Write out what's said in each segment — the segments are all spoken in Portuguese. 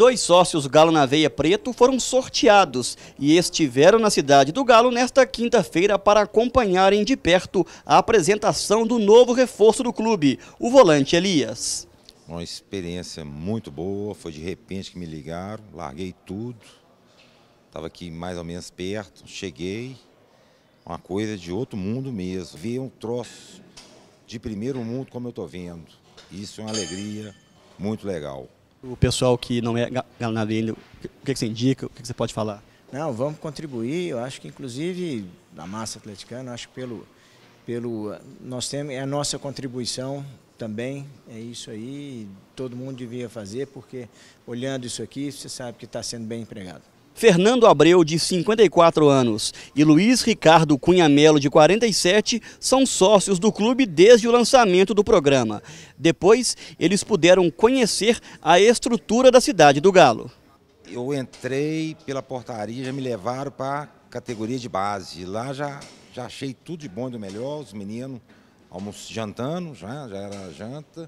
dois sócios Galo na Veia Preto foram sorteados e estiveram na cidade do Galo nesta quinta-feira para acompanharem de perto a apresentação do novo reforço do clube, o volante Elias. Uma experiência muito boa, foi de repente que me ligaram, larguei tudo, estava aqui mais ou menos perto, cheguei, uma coisa de outro mundo mesmo. Vi um troço de primeiro mundo como eu estou vendo. Isso é uma alegria muito legal o pessoal que não é ganadeiro, o que, você indica, o que, que você pode falar? Não, vamos contribuir. Eu acho que, inclusive, na massa atleticana, acho que pelo, pelo nós temos é a nossa contribuição também é isso aí. Todo mundo devia fazer porque olhando isso aqui, você sabe que está sendo bem empregado. Fernando Abreu, de 54 anos, e Luiz Ricardo Cunha Melo, de 47, são sócios do clube desde o lançamento do programa. Depois, eles puderam conhecer a estrutura da cidade do Galo. Eu entrei pela portaria, já me levaram para a categoria de base. Lá já, já achei tudo de bom e do melhor, os meninos almoço, jantando, já, já era janta,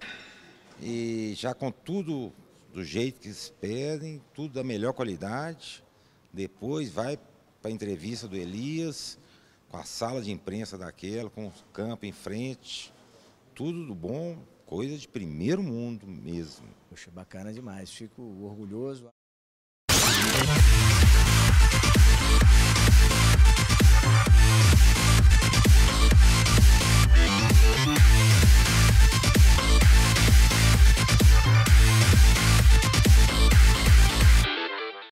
e já com tudo do jeito que eles pedem, tudo da melhor qualidade. Depois vai para a entrevista do Elias, com a sala de imprensa daquela, com o campo em frente. Tudo do bom, coisa de primeiro mundo mesmo. Poxa, bacana demais. Fico orgulhoso.